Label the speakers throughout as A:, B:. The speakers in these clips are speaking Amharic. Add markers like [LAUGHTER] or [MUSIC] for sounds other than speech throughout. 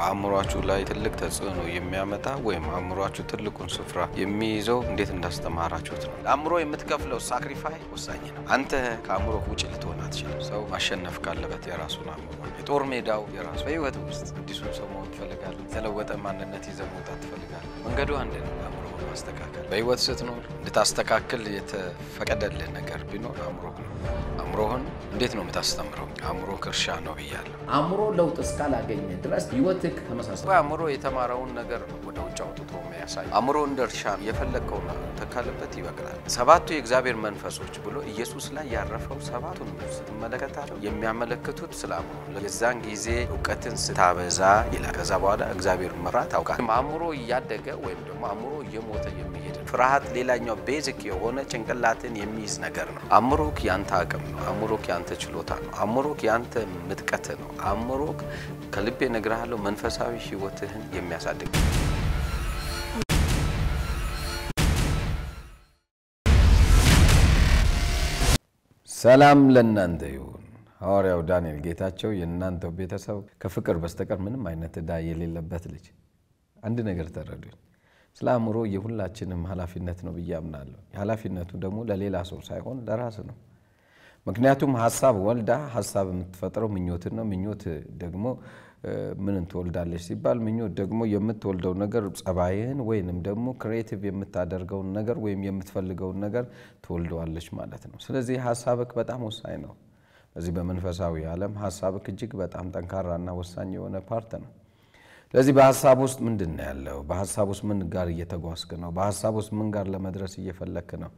A: በአእምሯችሁ ላይ ትልቅ ተጽዕኖ የሚያመጣ ወይም አእምሯችሁ ትልቁን ስፍራ የሚይዘው እንዴት እንዳስተማራችሁት ነው። ለአእምሮ የምትከፍለው ሳክሪፋይ ወሳኝ ነው። አንተ ከአእምሮ ውጭ ልትሆን አትችልም። ሰው ማሸነፍ ካለበት የራሱን አእምሮ የጦር ሜዳው የራሱ በህይወት ውስጥ አዲሱን ሰው መሆን ትፈልጋለህ። የተለወጠ ማንነት ይዘህ መውጣት ትፈልጋለህ። መንገዱ አንድ ነው። ለማስተካከል በህይወት ስትኖር እንድታስተካክል የተፈቀደልህ ነገር ቢኖር አእምሮህ ነው። አእምሮህን እንዴት ነው የምታስተምረው? አእምሮ እርሻ ነው ብያለሁ። አእምሮ ለውጥ እስካላገኘ ድረስ ህይወትህ ተመሳሳይ። አእምሮ የተማረውን ነገር ነው የሚያሳይ አእምሮ እንደ እርሻ የፈለግከውን ተካልበት ይበቅላል። ሰባቱ የእግዚአብሔር መንፈሶች ብሎ ኢየሱስ ላይ ያረፈው ሰባቱን ስትመለከታቸው የሚያመለክቱት ስለ አእምሮ የዛን ጊዜ እውቀትን ስታበዛ ይላል። ከዛ በኋላ እግዚአብሔር መራ ታውቃል። አእምሮ እያደገ ወይም ደግሞ አእምሮ እየሞተ የሚሄድ ፍርሃት ሌላኛው ቤዚክ የሆነ ጭንቅላትን የሚይዝ ነገር ነው። አእምሮክ ያንተ አቅም ነው። አእምሮክ ያንተ ችሎታ ነው። አእምሮክ ያንተ ምጥቀት ነው። አእምሮክ ከልቤ እነግርሃለሁ መንፈሳዊ ህይወትህን የሚያሳድግ ሰላም ለእናንተ ይሁን። ሐዋርያው ዳንኤል ጌታቸው የእናንተው ቤተሰብ ከፍቅር በስተቀር ምንም አይነት ዕዳ የሌለበት ልጅ። አንድ ነገር ተረዱኝ። ስለ አእምሮ የሁላችንም ኃላፊነት ነው ብዬ አምናለሁ። የኃላፊነቱ ደግሞ ለሌላ ሰው ሳይሆን ለራስ ነው። ምክንያቱም ሀሳብ ወልዳ ሀሳብ የምትፈጥረው ምኞትን ነው። ምኞት ደግሞ ምንን ትወልዳለች ሲባል ምኞት ደግሞ የምትወልደው ነገር ጸባይህን ወይንም ደግሞ ክሬቲቭ የምታደርገውን ነገር ወይም የምትፈልገውን ነገር ትወልደዋለች ማለት ነው። ስለዚህ ሀሳብክ በጣም ወሳኝ ነው። በዚህ በመንፈሳዊ ዓለም ሀሳብክ እጅግ በጣም ጠንካራና ወሳኝ የሆነ ፓርት ነው። ስለዚህ በሀሳብ ውስጥ ምንድን ነው ያለው? በሀሳብ ውስጥ ምን ጋር እየተጓዝክ ነው? በሀሳብ ውስጥ ምን ጋር ለመድረስ እየፈለክ ነው?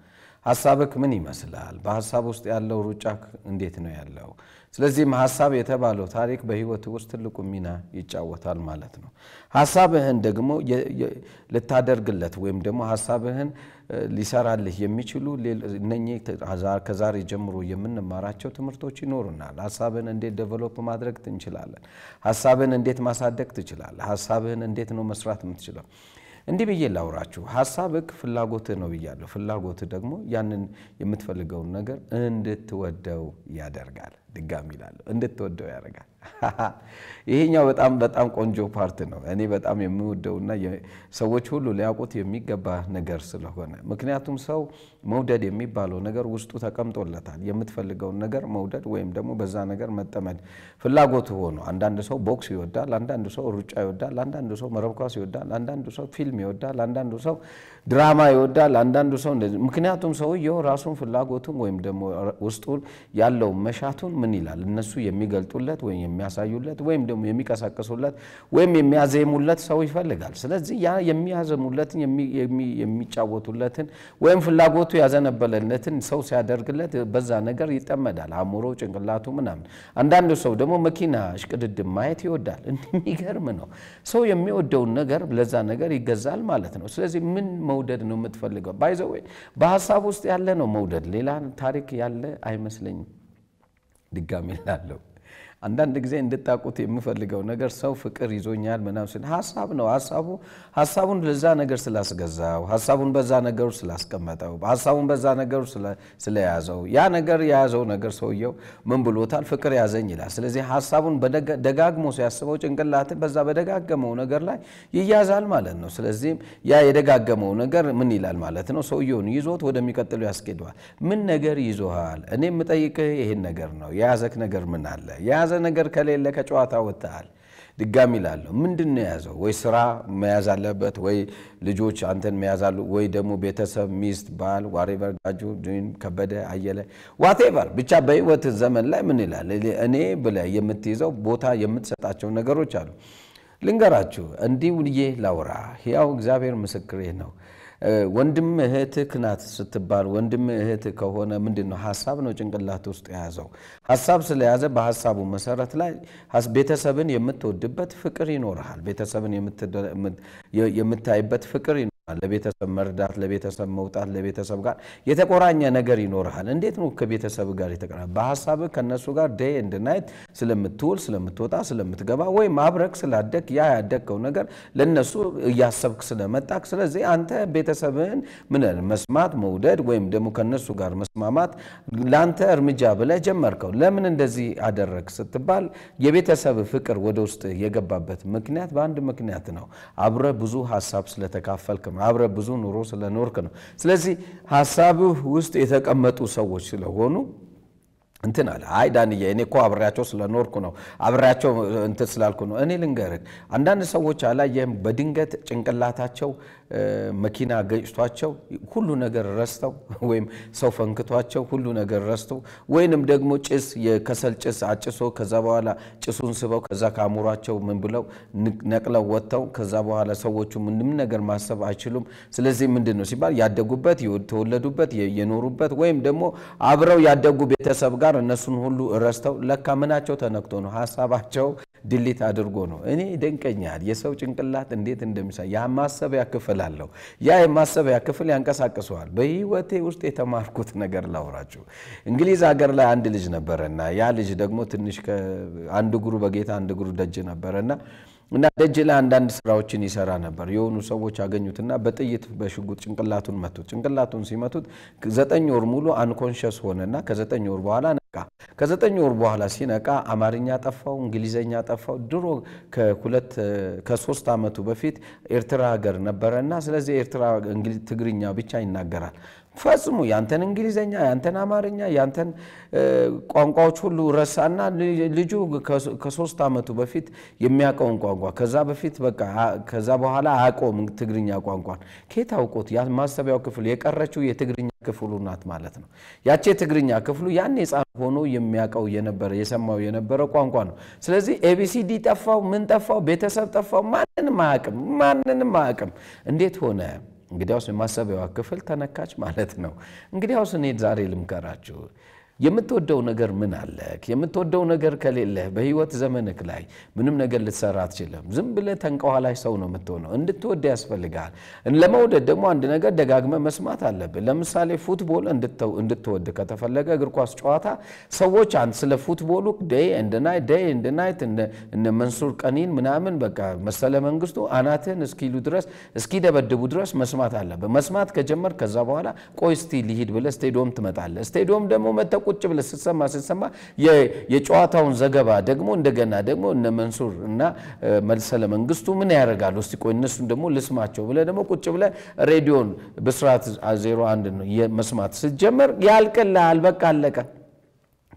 A: ሀሳብክ ምን ይመስላል? በሀሳብ ውስጥ ያለው ሩጫክ እንዴት ነው ያለው? ስለዚህም ሀሳብ የተባለው ታሪክ በህይወት ውስጥ ትልቁ ሚና ይጫወታል ማለት ነው። ሀሳብህን ደግሞ ልታደርግለት ወይም ደግሞ ሀሳብህን ሊሰራልህ የሚችሉ እነኚህ ከዛሬ ጀምሮ የምንማራቸው ትምህርቶች ይኖሩናል። ሀሳብህን እንዴት ደቨሎፕ ማድረግ እንችላለን? ሀሳብህን እንዴት ማሳደግ ትችላለህ? ሀሳብህን እንዴት ነው መስራት የምትችለው? እንዲህ ብዬ ላውራችሁ። ሀሳብህ ፍላጎትህ ነው ብያለሁ። ፍላጎትህ ደግሞ ያንን የምትፈልገውን ነገር እንድትወደው ያደርጋል። ድጋሚ ይላለሁ፣ እንድትወደው ያደርጋል። [LAUGHS] ይሄኛው በጣም በጣም ቆንጆ ፓርት ነው። እኔ በጣም የምወደውና ሰዎች ሁሉ ሊያውቁት የሚገባ ነገር ስለሆነ ምክንያቱም ሰው መውደድ የሚባለው ነገር ውስጡ ተቀምጦለታል። የምትፈልገውን ነገር መውደድ ወይም ደግሞ በዛ ነገር መጠመድ ፍላጎቱ ሆኖ አንዳንድ ሰው ቦክስ ይወዳል፣ አንዳንድ ሰው ሩጫ ይወዳል፣ አንዳንድ ሰው መረብ ኳስ ይወዳል፣ አንዳንድ ሰው ፊልም ይወዳል፣ አንዳንዱ ሰው ድራማ ይወዳል፣ አንዳንድ ሰው እንደዚህ። ምክንያቱም ሰውየው ራሱን ፍላጎቱን ወይም ደግሞ ውስጡ ያለው መሻቱን ምን ይላል እነሱ የሚገልጡለት ወይም የሚያሳዩለት ወይም ደግሞ የሚቀሳቀሱለት ወይም የሚያዘሙለት ሰው ይፈልጋል። ስለዚህ ያ የሚያዘሙለትን የሚጫወቱለትን ወይም ፍላጎቱ ያዘነበለለትን ሰው ሲያደርግለት በዛ ነገር ይጠመዳል፣ አእምሮ፣ ጭንቅላቱ ምናምን። አንዳንዱ ሰው ደግሞ መኪና እሽቅድድም ማየት ይወዳል። እንደሚገርም [LAUGHS] ነው። ሰው የሚወደውን ነገር ለዛ ነገር ይገዛል ማለት ነው። ስለዚህ ምን መውደድ ነው የምትፈልገው? ባይዘ በሀሳብ ውስጥ ያለ ነው መውደድ፣ ሌላ ታሪክ ያለ አይመስለኝም። ድጋሚ ላለው አንዳንድ ጊዜ እንድታቁት የምፈልገው ነገር ሰው ፍቅር ይዞኛል ምናምን ሲል ሀሳብ ነው። ሀሳቡ ሀሳቡን ለዛ ነገር ስላስገዛው፣ ሀሳቡን በዛ ነገሩ ስላስቀመጠው፣ ሀሳቡን በዛ ነገሩ ስለያዘው ያ ነገር የያዘው ነገር ሰውየው ምን ብሎታል? ፍቅር ያዘኝ ይላል። ስለዚህ ሀሳቡን ደጋግሞ ሲያስበው ጭንቅላት በዛ በደጋገመው ነገር ላይ ይያዛል ማለት ነው። ስለዚህም ያ የደጋገመው ነገር ምን ይላል ማለት ነው? ሰውየውን ይዞት ወደሚቀጥለው ያስኬደዋል። ምን ነገር ይዞሃል? እኔ የምጠይቅህ ይሄን ነገር ነው። የያዘክ ነገር ምን አለ? የያዘ ነገር ከሌለ ከጨዋታ ወጥተሃል። ድጋሚ ላለሁ ምንድን ነው የያዘው? ወይ ስራ መያዝ አለበት፣ ወይ ልጆች አንተን መያዝ ወይ ደግሞ ቤተሰብ፣ ሚስት፣ ባል፣ ዋሬቨር ጋጁ ከበደ አየለ ዋቴቨር ብቻ በህይወት ዘመን ላይ ምን ይላል እኔ ብለ የምትይዘው ቦታ የምትሰጣቸው ነገሮች አሉ። ልንገራችሁ እንዲህ ውልዬ ላውራ፣ ያው እግዚአብሔር ምስክሬ ነው። ወንድም እህትህ ናት ስትባል ወንድም እህትህ ከሆነ ምንድን ነው? ሀሳብ ነው ጭንቅላት ውስጥ የያዘው። ሀሳብ ስለያዘ በሀሳቡ መሰረት ላይ ቤተሰብን የምትወድበት ፍቅር ይኖርሃል። ቤተሰብን የምታይበት ፍቅር ለቤተሰብ መርዳት፣ ለቤተሰብ መውጣት፣ ለቤተሰብ ጋር የተቆራኘ ነገር ይኖርሃል። እንዴት ነው ከቤተሰብ ጋር የተቀራ በሀሳብ ከነሱ ጋር ደ ኤንድ ስለምትውል፣ ስለምትወጣ፣ ስለምትገባ ወይም አብረክ ስላደግ ያ ያደግከው ነገር ለነሱ እያሰብክ ስለመጣክ ስለዚህ አንተ ቤተሰብህን ምን መስማት መውደድ ወይም ደግሞ ከነሱ ጋር መስማማት ለአንተ እርምጃ ብለህ ጀመርከው። ለምን እንደዚህ አደረግ ስትባል የቤተሰብ ፍቅር ወደ ውስጥ የገባበት ምክንያት በአንድ ምክንያት ነው። አብረ ብዙ ሀሳብ ስለተካፈልክ ነው። አብረ ብዙ ኑሮ ስለኖርክ ነው። ስለዚህ ሀሳብህ ውስጥ የተቀመጡ ሰዎች ስለሆኑ እንትን አለ። አይ ዳንዬ፣ እኔ እኮ አብሬያቸው ስለኖርኩ ነው፣ አብሬያቸው እንትን ስላልኩ ነው። እኔ ልንገርህ፣ አንዳንድ ሰዎች አላየህም? በድንገት ጭንቅላታቸው መኪና ገጭቷቸው ሁሉ ነገር ረስተው ወይም ሰው ፈንክቷቸው ሁሉ ነገር ረስተው ወይንም ደግሞ ጭስ የከሰል ጭስ አጭሶ ከዛ በኋላ ጭሱን ስበው ከዛ ከአእምሯቸው ምን ብለው ነቅለው ወጥተው ከዛ በኋላ ሰዎቹ ምንም ነገር ማሰብ አይችሉም። ስለዚህ ምንድን ነው ሲባል ያደጉበት የተወለዱበት የኖሩበት ወይም ደግሞ አብረው ያደጉ ቤተሰብ ጋር እነሱን ሁሉ ረስተው ለካ ምናቸው ተነክቶ ነው ሀሳባቸው ድሊት አድርጎ ነው። እኔ ደንቀኛል የሰው ጭንቅላት እንዴት እንደሚሳ የማሰቢያ ክፍል አለው። ያ የማሰቢያ ክፍል ያንቀሳቅሰዋል። በህይወቴ ውስጥ የተማርኩት ነገር ላውራችሁ። እንግሊዝ ሀገር ላይ አንድ ልጅ ነበረና ያ ልጅ ደግሞ ትንሽ አንድ እግሩ በጌታ አንድ እግሩ ደጅ ነበረና እና ደጅ ላይ አንዳንድ ስራዎችን ይሰራ ነበር። የሆኑ ሰዎች አገኙትና በጥይት በሽጉጥ ጭንቅላቱን መቱት። ጭንቅላቱን ሲመቱት ዘጠኝ ወር ሙሉ አንኮንሽስ ሆነና ከዘጠኝ ወር በኋላ ነቃ። ከዘጠኝ ወር በኋላ ሲነቃ አማርኛ ጠፋው፣ እንግሊዘኛ ጠፋው። ድሮ ከሶስት ዓመቱ በፊት ኤርትራ ሀገር ነበረና ስለዚህ ኤርትራ ትግርኛ ብቻ ይናገራል። ፈጽሙ ያንተን እንግሊዘኛ ያንተን አማርኛ ያንተን ቋንቋዎች ሁሉ ረሳና ልጁ ከሶስት ዓመቱ በፊት የሚያውቀውን ቋንቋ ከዛ በፊት በቃ ከዛ በኋላ አቆም ትግርኛ ቋንቋን ኬት አውቆት ማሰቢያው ክፍል የቀረችው የትግርኛ ክፍሉ ናት ማለት ነው። ያቺ የትግርኛ ክፍሉ ያን የጻፍ ሆኖ የሚያውቀው የነበረ የሰማው የነበረ ቋንቋ ነው። ስለዚህ ኤቢሲዲ ጠፋው፣ ምን ጠፋው፣ ቤተሰብ ጠፋው፣ ማንንም አያውቅም፣ ማንንም አያውቅም። እንዴት ሆነ? እንግዲያውስ የማሰቢያዋ ክፍል ተነካች ማለት ነው። እንግዲያውስ እኔ ዛሬ ልምከራችሁ የምትወደው ነገር ምን አለክ? የምትወደው ነገር ከሌለህ በህይወት ዘመንክ ላይ ምንም ነገር ልትሰራ አትችልም። ዝም ብለህ ተንቀኋላሽ ሰው ነው የምትሆነው። እንድትወድ ያስፈልጋል። ለመውደድ ደግሞ አንድ ነገር ደጋግመ መስማት አለብን። ለምሳሌ ፉትቦል እንድትወድ ከተፈለገ እግር ኳስ ጨዋታ ሰዎች አንድ ስለ ፉትቦሉ ደይ እንደናይ ደይ እነ መንሱር ቀኒን ምናምን በቃ መሰለ መንግስቱ አናትህን እስኪሉ ድረስ እስኪደበድቡ ድረስ መስማት አለብህ። መስማት ከጀመር ከዛ በኋላ ቆይ እስቲ ብለ ብለህ ስቴዲዮም ትመጣለህ። ስቴዲዮም ደግሞ መተቁ ቁጭ ብለህ ስትሰማ ስትሰማ የጨዋታውን ዘገባ ደግሞ እንደገና ደግሞ እነ መንሱር እና መልሰለ መንግስቱ ምን ያደርጋሉ እስቲ ቆይ እነሱን ደግሞ ልስማቸው ብለህ ደግሞ ቁጭ ብለህ ሬዲዮን ብስራት 01 ነው መስማት ስትጀምር ያልቅልሃል። በቃ አለቀ።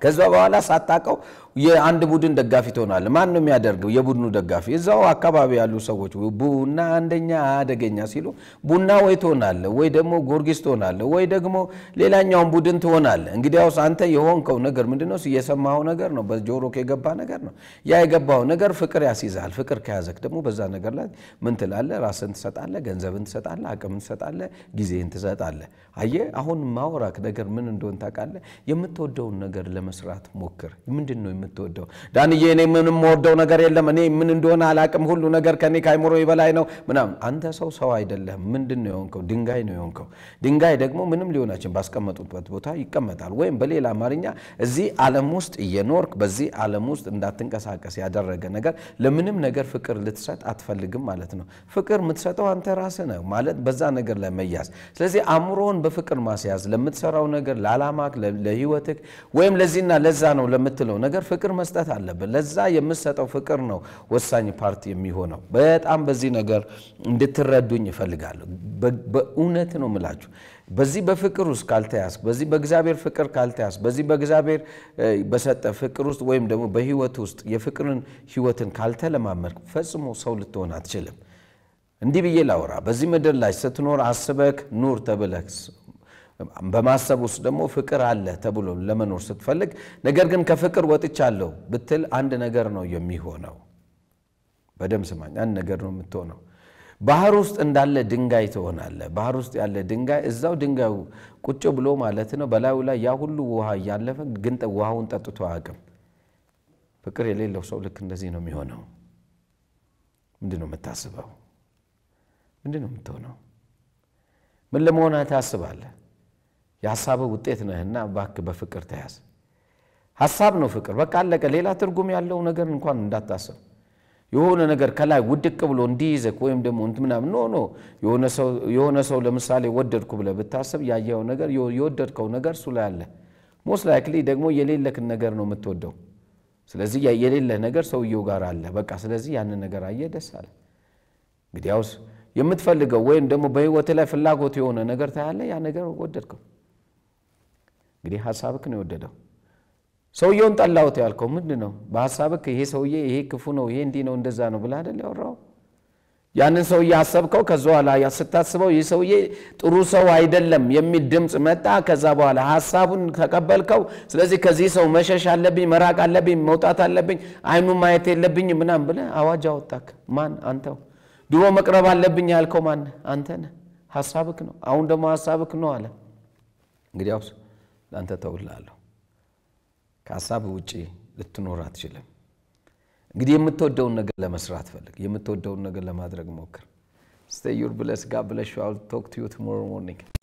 A: ከዛ በኋላ ሳታውቀው የአንድ ቡድን ደጋፊ ትሆናለህ። ማን ነው የሚያደርገው? የቡድኑ ደጋፊ እዛው አካባቢ ያሉ ሰዎች ቡና አንደኛ አደገኛ ሲሉ ቡና ወይ ትሆናለህ ወይ ደግሞ ጊዮርጊስ ትሆናለህ ወይ ደግሞ ሌላኛውን ቡድን ትሆናለህ። እንግዲያውስ አንተ የሆንከው ነገር ምንድነው? እየሰማው ነገር ነው፣ በጆሮ የገባ ነገር ነው። ያ የገባው ነገር ፍቅር ያስይዛል። ፍቅር ከያዘክ ደግሞ በዛ ነገር ላይ ምን ትላለህ? ራስን ትሰጣለህ፣ ገንዘብን ትሰጣለህ፣ አቅምን ትሰጣለህ፣ ጊዜን ትሰጣለህ። አየህ፣ አሁን ማውራክ ነገር ምን እንደሆን ታውቃለህ። የምትወደውን ነገር ለመስራት ሞክር። ምንድን ነው የምትወደው። ዳንዬ እኔ ምንም ወደው ነገር የለም እኔ ምን እንደሆነ አላቅም፣ ሁሉ ነገር ከኔ ከአይምሮ በላይ ነው ምናምን። አንተ ሰው ሰው አይደለህም። ምንድን ነው የሆንከው? ድንጋይ ነው የሆንከው። ድንጋይ ደግሞ ምንም ሊሆናችን ባስቀመጡበት ቦታ ይቀመጣል። ወይም በሌላ አማርኛ እዚህ ዓለም ውስጥ እየኖርክ በዚህ ዓለም ውስጥ እንዳትንቀሳቀስ ያደረገ ነገር ለምንም ነገር ፍቅር ልትሰጥ አትፈልግም ማለት ነው። ፍቅር የምትሰጠው አንተ ራስህ ነው ማለት በዛ ነገር ላይ መያዝ። ስለዚህ አእምሮን በፍቅር ማስያዝ ለምትሰራው ነገር ለዓላማክ፣ ለህይወትክ ወይም ለዚህና ለዛ ነው ለምትለው ነገር ፍቅር መስጠት አለብን። ለዛ የምሰጠው ፍቅር ነው ወሳኝ ፓርቲ የሚሆነው። በጣም በዚህ ነገር እንድትረዱኝ ይፈልጋለሁ። በእውነት ነው ምላችሁ በዚህ በፍቅር ውስጥ ካልተያዝክ፣ በዚህ በእግዚአብሔር ፍቅር ካልተያዝክ፣ በዚህ በእግዚአብሔር በሰጠ ፍቅር ውስጥ ወይም ደግሞ በህይወት ውስጥ የፍቅርን ህይወትን ካልተለማመድክ ፈጽሞ ሰው ልትሆን አትችልም። እንዲህ ብዬ ላውራ። በዚህ ምድር ላይ ስትኖር አስበክ ኑር ተብለክ በማሰብ ውስጥ ደግሞ ፍቅር አለ ተብሎ ለመኖር ስትፈልግ፣ ነገር ግን ከፍቅር ወጥቻለሁ ብትል አንድ ነገር ነው የሚሆነው። በደም ስማኝ፣ አንድ ነገር ነው የምትሆነው። ባህር ውስጥ እንዳለ ድንጋይ ትሆናለ ባህር ውስጥ ያለ ድንጋይ እዛው ድንጋዩ ቁጭ ብሎ ማለት ነው። በላዩ ላይ ያ ሁሉ ውሃ እያለፈ ግን ውሃውን ጠጥቶ አያውቅም። ፍቅር የሌለው ሰው ልክ እንደዚህ ነው የሚሆነው። ምንድን ነው የምታስበው? ምንድን ነው የምትሆነው? ምን ለመሆን ታስባለህ? የሀሳብ ውጤት ነህና ባክ በፍቅር ተያዝ። ሀሳብ ነው ፍቅር። በቃ አለቀ። ሌላ ትርጉም ያለው ነገር እንኳን እንዳታስብ። የሆነ ነገር ከላይ ውድቅ ብሎ እንዲይዘክ ወይም ደግሞ ምናምን ኖ ኖ። የሆነ ሰው ለምሳሌ ወደድኩ ብለህ ብታስብ ያየው ነገር የወደድከው ነገር እሱ ላይ አለ። ሞስ ላይክሊ ደግሞ የሌለክን ነገር ነው የምትወደው። ስለዚህ የሌለህ ነገር ሰውየው ጋር አለ። በቃ ስለዚህ ያንን ነገር አየህ፣ ደስ አለ። እንግዲያውስ የምትፈልገው ወይም ደግሞ በህይወት ላይ ፍላጎት የሆነ ነገር ታያለህ። ያ ነገር ወደድከው። እንግዲህ ሀሳብክ ነው የወደደው። ሰውየውን ጠላሁት ያልከው ምንድን ነው? በሀሳብክ ይሄ ሰውዬ ይሄ ክፉ ነው፣ ይሄ እንዲህ ነው፣ እንደዛ ነው ብለህ አይደል ያወራው? ያንን ሰውዬ አሰብከው። ከዚ በኋላ ስታስበው ይህ ሰውዬ ጥሩ ሰው አይደለም የሚል ድምፅ መጣ። ከዛ በኋላ ሀሳቡን ተቀበልከው። ስለዚህ ከዚህ ሰው መሸሽ አለብኝ፣ መራቅ አለብኝ፣ መውጣት አለብኝ፣ አይኑ ማየት የለብኝ ምናም ብለህ አዋጅ አወጣክ። ማን? አንተው። ድሮ መቅረብ አለብኝ ያልከው ማን? አንተ ነህ። ሀሳብክ ነው። አሁን ደግሞ ሀሳብክ ነው አለ እንግዲያውስ ለአንተ ተውላለሁ። ከሀሳብ ውጭ ልትኖር አትችልም። እንግዲህ የምትወደውን ነገር ለመስራት ፈልግ። የምትወደውን ነገር ለማድረግ ሞክር። ስቴዩር ብለስ ጋ ብለሽ ቶክ ቱ ዩ ቱሞሮ ሞርኒንግ